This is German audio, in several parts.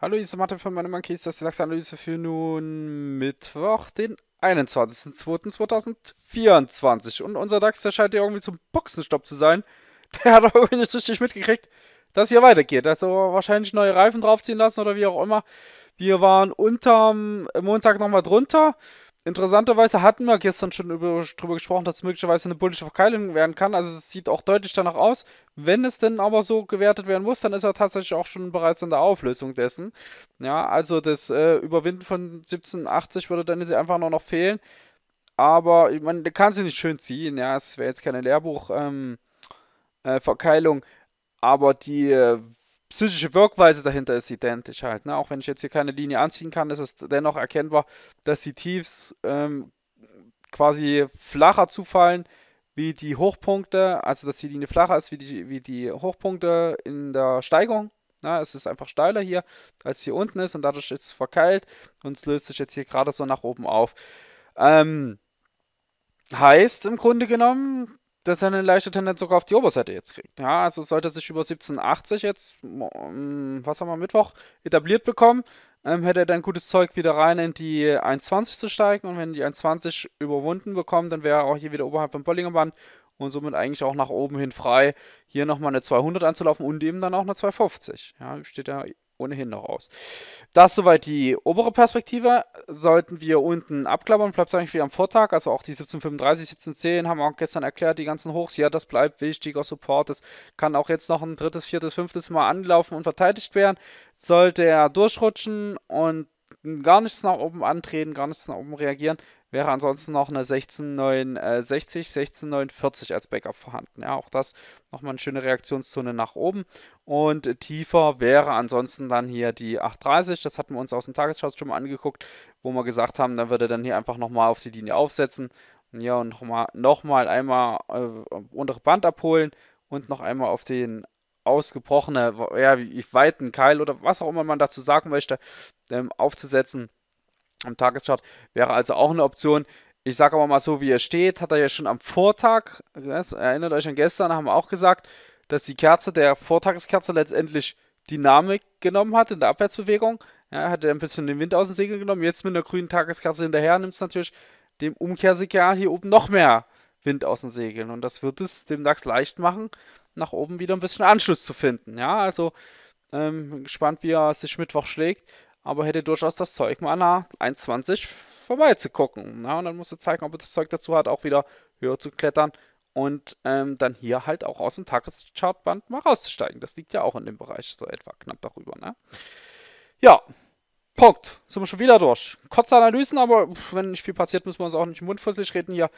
Hallo, ich bin Martin von meinem Monkey, das ist die Lachsanalyse für nun Mittwoch, den 21.02.2024. Und unser DAX, der scheint ja irgendwie zum Boxenstopp zu sein. Der hat irgendwie nicht richtig mitgekriegt, dass hier weitergeht. Also wahrscheinlich neue Reifen draufziehen lassen oder wie auch immer. Wir waren unterm Montag nochmal drunter. Interessanterweise hatten wir gestern schon über, darüber gesprochen, dass es möglicherweise eine bullische Verkeilung werden kann. Also es sieht auch deutlich danach aus. Wenn es denn aber so gewertet werden muss, dann ist er tatsächlich auch schon bereits in der Auflösung dessen. Ja, also das äh, Überwinden von 1780 würde dann einfach nur noch fehlen. Aber ich meine, kann sie nicht schön ziehen. Ja, es wäre jetzt keine Lehrbuch-Verkeilung. Ähm, äh, aber die äh, psychische Wirkweise dahinter ist identisch halt. Ne? Auch wenn ich jetzt hier keine Linie anziehen kann, ist es dennoch erkennbar, dass die Tiefs ähm, quasi flacher zufallen wie die Hochpunkte, also dass die Linie flacher ist wie die, wie die Hochpunkte in der Steigung. Na, ne? es ist einfach steiler hier, als hier unten ist und dadurch ist es verkeilt und es löst sich jetzt hier gerade so nach oben auf. Ähm, heißt im Grunde genommen, dass er eine leichte Tendenz sogar auf die Oberseite jetzt kriegt. Ja, also sollte er sich über 17,80 jetzt, mm, was haben wir Mittwoch, etabliert bekommen, ähm, hätte er dann gutes Zeug wieder rein in die 1,20 zu steigen und wenn die 1,20 überwunden bekommt, dann wäre er auch hier wieder oberhalb von Bollinger Band und somit eigentlich auch nach oben hin frei, hier nochmal eine 200 anzulaufen und eben dann auch eine 250. Ja, steht ja ohnehin noch aus. Das soweit die obere Perspektive. Sollten wir unten abklappern, bleibt es eigentlich wie am Vortag. Also auch die 1735, 1710 haben wir auch gestern erklärt, die ganzen Hochs. Ja, das bleibt wichtiger Support. Das kann auch jetzt noch ein drittes, viertes, fünftes Mal anlaufen und verteidigt werden. Sollte er durchrutschen und gar nichts nach oben antreten, gar nichts nach oben reagieren, wäre ansonsten noch eine 16,960, 16,940 äh, als Backup vorhanden. Ja, auch das nochmal eine schöne Reaktionszone nach oben. Und tiefer wäre ansonsten dann hier die 830. Das hatten wir uns aus dem Tageschart schon mal angeguckt, wo wir gesagt haben, dann würde dann hier einfach nochmal auf die Linie aufsetzen. Ja, und nochmal noch mal einmal äh, untere Band abholen und noch einmal auf den ausgebrochene, ja, wie weiten Keil oder was auch immer man dazu sagen möchte, ähm, aufzusetzen am Tageschart wäre also auch eine Option. Ich sage aber mal so, wie er steht, hat er ja schon am Vortag, erinnert euch an gestern, haben wir auch gesagt, dass die Kerze, der Vortageskerze letztendlich Dynamik genommen hat in der Abwärtsbewegung. Ja, hat er ein bisschen den Wind aus dem Segel genommen. Jetzt mit einer grünen Tageskerze hinterher nimmt es natürlich dem Umkehrsignal hier oben noch mehr Wind aus dem Segeln. Und das wird es dem DAX leicht machen, nach oben wieder ein bisschen Anschluss zu finden. Ja, also ähm, gespannt, wie er sich Mittwoch schlägt aber hätte durchaus das Zeug, mal an einer 1,20 vorbeizugucken. Na, ne? und dann musst du zeigen, ob er das Zeug dazu hat, auch wieder höher zu klettern und ähm, dann hier halt auch aus dem Tageschartband mal rauszusteigen. Das liegt ja auch in dem Bereich, so etwa knapp darüber. Ne? Ja, Punkt. Sind wir schon wieder durch. Kurze Analysen, aber wenn nicht viel passiert, müssen wir uns auch nicht mundfusselig reden hier.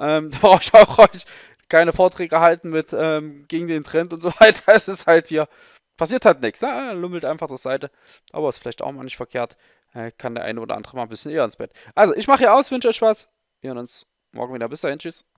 Ähm, da brauche ich auch euch keine Vorträge halten mit ähm, gegen den Trend und so weiter. Es ist halt hier passiert halt nichts. Ne? Lummelt einfach zur Seite. Aber ist vielleicht auch mal nicht verkehrt. Äh, kann der eine oder andere mal ein bisschen eher ins Bett. Also, ich mache hier aus, wünsche euch was. Wir hören uns morgen wieder. Bis dahin, tschüss.